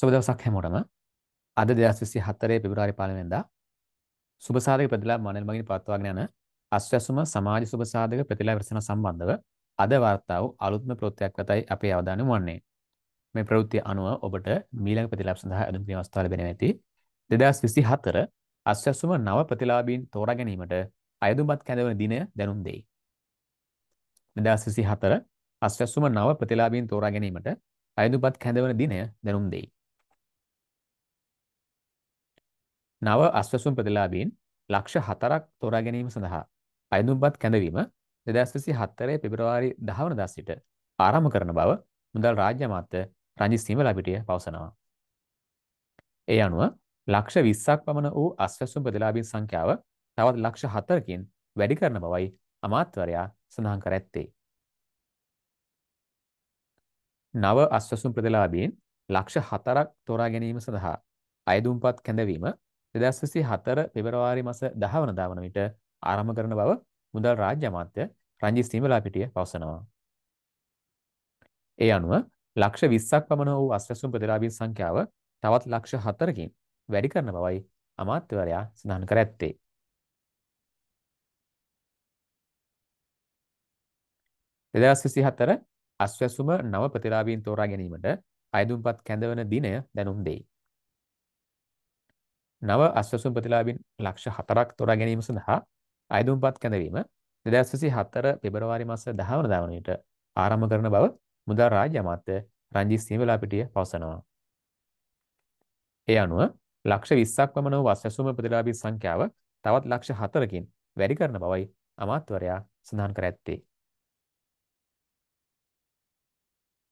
සුබ දවසක් හැමෝටම. අද 2024 පෙබරවාරි 15 වෙනිදා සුබසාධක ප්‍රතිලාභ මණ්ඩල මගින් පවත්වාගෙන යන අස්වැසුම සමාජ සුබසාධක ප්‍රතිලාභ රැසන සම්බන්ධව අද වාර්තා වූ අලුත්ම ප්‍රවෘත්තියක් වෙතයි අපේ අවධානය වන්නේ. මේ ප්‍රවෘත්තිය අනුව ඔබට මීළඟ ප්‍රතිලාභ සඳහා ඇඳුම් කිරීම අවස්ථාව ලැබෙන ඇති 2024 අස්වැසුම නව ප්‍රතිලාභීන් තෝරා ගැනීමට අයදුමත් කැඳවන දිනය දැනුම් දෙයි. 2024 අස්වැසුම නව ප්‍රතිලාභීන් තෝරා ගැනීමට අයදුපත් කැඳවන දිනය දැනුම් දෙයි. නව අස්වැසුම් ප්‍රතිලාභීන් ලක්ෂ 4ක් තෝරා ගැනීම සඳහා අයදුම්පත් කැඳවීම 2024 පෙබරවාරි 10 වනදා සිට ආරම්භ කරන බව මුදල් රාජ්‍ය අමාත්‍ය රංජිත් සීමලපිටිය පවසනවා. ඒ අනුව ලක්ෂ 20ක් පමණ වූ අස්වැසුම් ප්‍රතිලාභීන් සංඛ්‍යාව තවත් ලක්ෂ 4කින් වැඩි කරන බවයි අමාත්‍යවරයා සඳහන් කර ඇත්තේ. නව අස්වැසුම් ප්‍රතිලාභීන් ලක්ෂ 4ක් තෝරා ගැනීම සඳහා අයදුම්පත් කැඳවීම 2024 පෙබරවාරි මාස 10 වනදා වන විට ආරම්භ කරන බව මුදල් රාජ්‍ය අමාත්‍ය රංජිත් සීමලාපිටිය පවසනවා. ඒ අනුව ලක්ෂ 20ක් පමණ වූ අස්වැසුම් ප්‍රතිලාභීන් සංඛ්‍යාව තවත් ලක්ෂ 4කින් වැඩි කරන බවයි අමාත්‍යවරයා සඳහන් කර ඇත්තේ. දෙදස් විසි හතර අස්වැසුම නව ප්‍රතිලාබීන් තෝරා ගැනීමට අයදුම්පත් කැඳවන දිනය දැනුම් දෙයි. නව අශ්වසුන් ප්‍රතිලාභින් ලක්ෂ 4ක් තෝරා ගැනීම සඳහා අයදුම්පත් කැඳවීම 2024 පෙබරවාරි මාස 10 වනදා වන විට ආරම්භ කරන බව මුදල් රාජ්‍ය අමාත්‍ය රංජිත් සියවලාපිටිය පවසනවා. ඒ අනුව ලක්ෂ 20ක් පමණ වූ අශ්වසුන් ප්‍රතිලාභී සංඛ්‍යාව තවත් ලක්ෂ 4කින් වැඩි කරන බවයි අමාත්‍යවරයා සඳහන් කර ඇත්තේ.